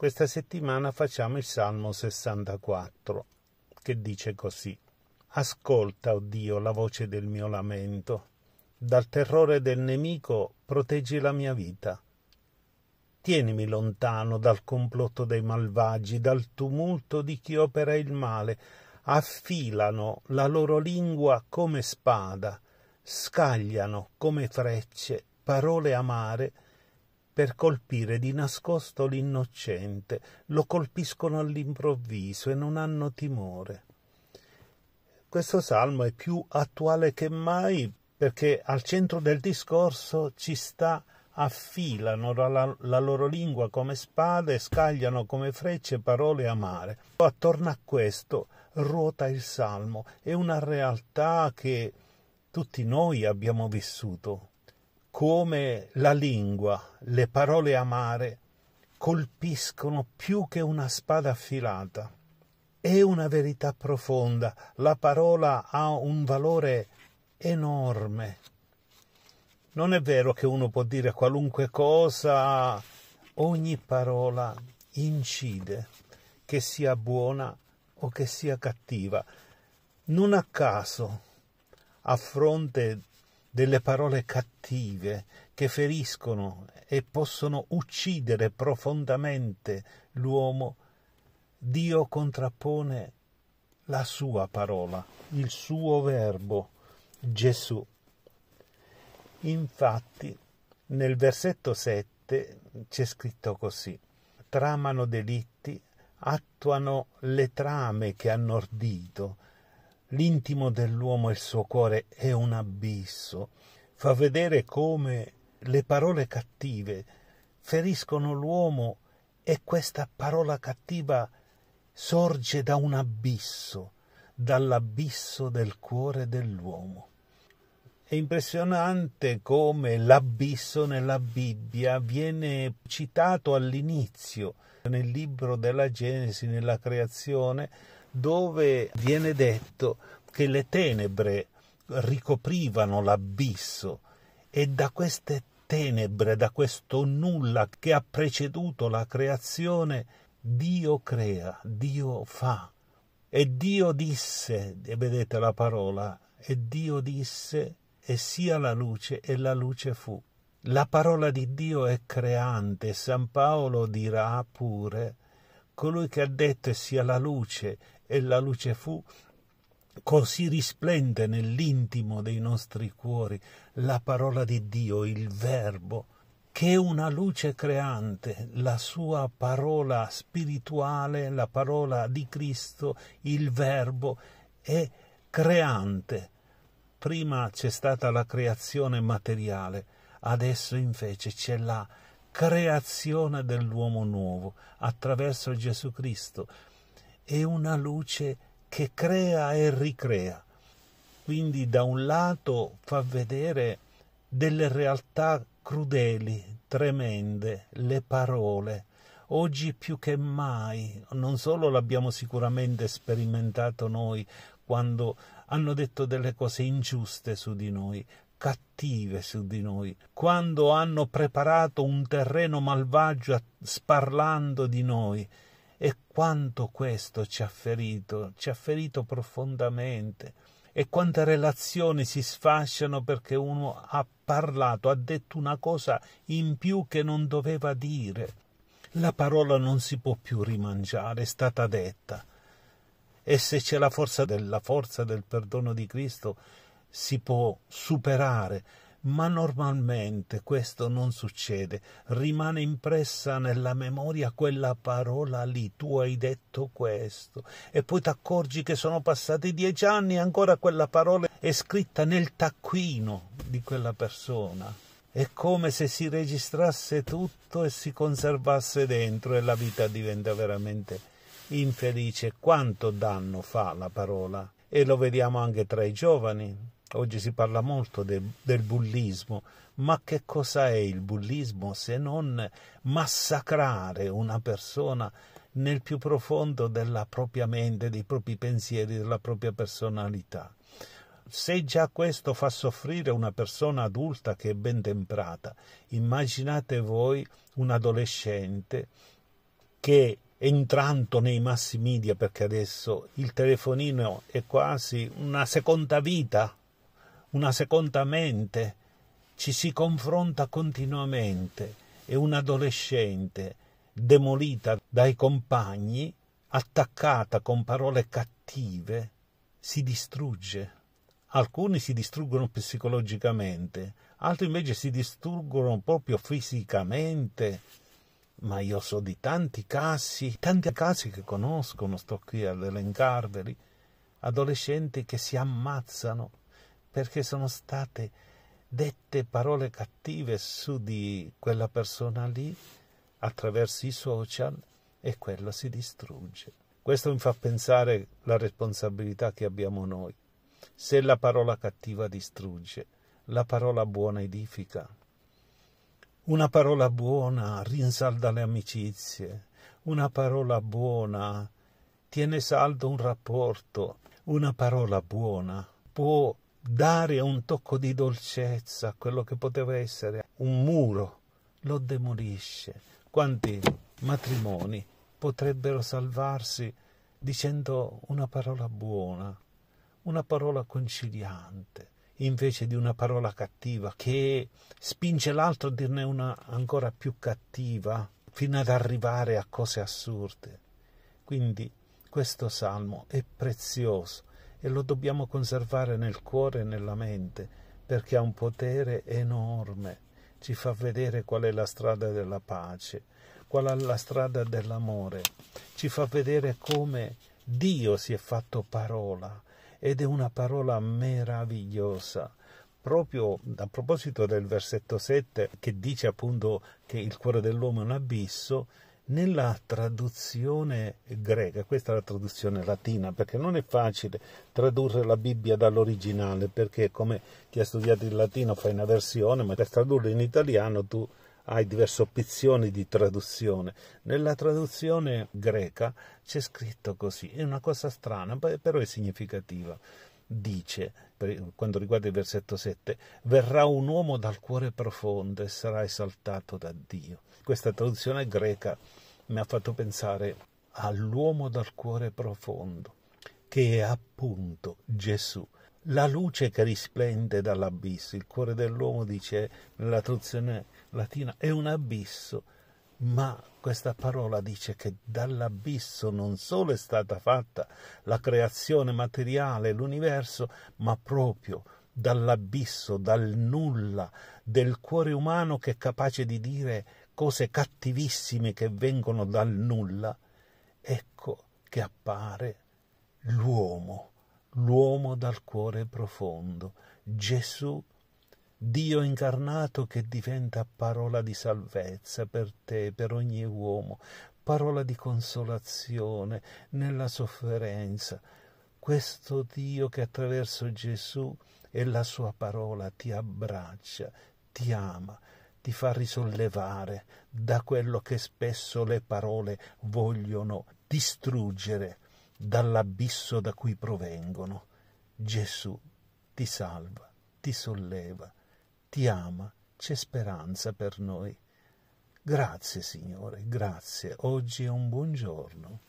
Questa settimana facciamo il Salmo 64, che dice così. Ascolta, o oh Dio, la voce del mio lamento. Dal terrore del nemico proteggi la mia vita. Tienimi lontano dal complotto dei malvagi, dal tumulto di chi opera il male. Affilano la loro lingua come spada, scagliano come frecce parole amare per colpire di nascosto l'innocente, lo colpiscono all'improvviso e non hanno timore. Questo salmo è più attuale che mai perché al centro del discorso ci sta affilano la, la, loro lingua come spade, scagliano come frecce parole amare. Attorno a questo ruota il salmo, è una realtà che tutti noi abbiamo vissuto come la lingua, le parole amare, colpiscono più che una spada affilata. È una verità profonda, la parola ha un valore enorme. Non è vero che uno può dire qualunque cosa, ogni parola incide, che sia buona o che sia cattiva. Non a caso, a fronte delle parole cattive che feriscono e possono uccidere profondamente l'uomo, Dio contrappone la sua parola, il suo verbo, Gesù. Infatti, nel versetto 7 c'è scritto così, tramano delitti, attuano le trame che hanno ordito, L'intimo dell'uomo e il suo cuore è un abisso, fa vedere come le parole cattive feriscono l'uomo e questa parola cattiva sorge da un abisso, dall'abisso del cuore dell'uomo. È impressionante come l'abisso nella Bibbia viene citato all'inizio, nel libro della Genesi, nella creazione, dove viene detto che le tenebre ricoprivano l'abisso e da queste tenebre, da questo nulla che ha preceduto la creazione, Dio crea, Dio fa. E Dio disse, e vedete la parola, e Dio disse, e sia la luce, e la luce fu. La parola di Dio è creante, San Paolo dirà pure, colui che ha detto e sia la luce e la luce fu Così risplende nell'intimo dei nostri cuori la parola di Dio, il Verbo, che è una luce creante, la sua parola spirituale, la parola di Cristo, il Verbo, è creante. Prima c'è stata la creazione materiale, adesso invece c'è la creazione dell'uomo nuovo attraverso Gesù Cristo, è una luce che crea e ricrea. Quindi da un lato fa vedere delle realtà crudeli, tremende, le parole. Oggi più che mai, non solo l'abbiamo sicuramente sperimentato noi quando hanno detto delle cose ingiuste su di noi, cattive su di noi, quando hanno preparato un terreno malvagio sparlando di noi, e quanto questo ci ha ferito, ci ha ferito profondamente. E quante relazioni si sfasciano perché uno ha parlato, ha detto una cosa in più che non doveva dire. La parola non si può più rimangiare, è stata detta. E se c'è la forza, della forza del perdono di Cristo, si può superare ma normalmente questo non succede, rimane impressa nella memoria quella parola lì, tu hai detto questo, e poi ti accorgi che sono passati dieci anni e ancora quella parola è scritta nel taccuino di quella persona. È come se si registrasse tutto e si conservasse dentro e la vita diventa veramente infelice. Quanto danno fa la parola? E lo vediamo anche tra i giovani. Oggi si parla molto del, del bullismo, ma che cosa è il bullismo se non massacrare una persona nel più profondo della propria mente, dei propri pensieri, della propria personalità? se già questo fa soffrire una persona adulta che è ben temprata, immaginate voi un adolescente che entrando nei mass media, perché adesso il telefonino è quasi una seconda vita una seconda mente, ci si confronta continuamente e un adolescente, demolita dai compagni, attaccata con parole cattive, si distrugge. Alcuni si distruggono psicologicamente, altri invece si distruggono proprio fisicamente. Ma io so di tanti casi, tanti casi che conoscono, sto qui ad elencarveli, adolescenti che si ammazzano perché sono state dette parole cattive su di quella persona lì attraverso i social e quello si distrugge. Questo mi fa pensare la responsabilità che abbiamo noi. Se la parola cattiva distrugge, la parola buona edifica. Una parola buona rinsalda le amicizie, una parola buona tiene saldo un rapporto, una parola buona può dare un tocco di dolcezza a quello che poteva essere un muro, lo demolisce. Quanti matrimoni potrebbero salvarsi dicendo una parola buona, una parola conciliante, invece di una parola cattiva che spinge l'altro a dirne una ancora più cattiva, fino ad arrivare a cose assurde. Quindi questo salmo è prezioso e lo dobbiamo conservare nel cuore e nella mente perché ha un potere enorme, ci fa vedere qual è la strada della pace, qual è la strada dell'amore, ci fa vedere come Dio si è fatto parola ed è una parola meravigliosa proprio a proposito del versetto 7 che dice appunto che il cuore dell'uomo è un abisso, nella traduzione greca, questa è la traduzione latina, perché non è facile tradurre la Bibbia dall'originale, perché come ti ha studiato il latino fai una versione, ma per tradurla in italiano tu hai diverse opzioni di traduzione. Nella traduzione greca c'è scritto così, è una cosa strana, però è significativa dice, per quanto riguarda il versetto 7, verrà un uomo dal cuore profondo e sarà esaltato da Dio. Questa traduzione greca mi ha fatto pensare all'uomo dal cuore profondo, che è appunto Gesù. La luce che risplende dall'abisso, il cuore dell'uomo dice nella traduzione latina è un abisso ma questa parola dice che dall'abisso non solo è stata fatta la creazione materiale, l'universo, ma proprio dall'abisso, dal nulla, del cuore umano che è capace di dire cose cattivissime che vengono dal nulla, ecco che appare l'uomo, l'uomo dal cuore profondo, Gesù Dio incarnato che diventa parola di salvezza per te, per ogni uomo, parola di consolazione nella sofferenza. Questo Dio che attraverso Gesù e la sua parola ti abbraccia, ti ama, ti fa risollevare da quello che spesso le parole vogliono distruggere dall'abisso da cui provengono. Gesù ti salva, ti solleva, ti ama, c'è speranza per noi. Grazie Signore, grazie, oggi è un buon giorno.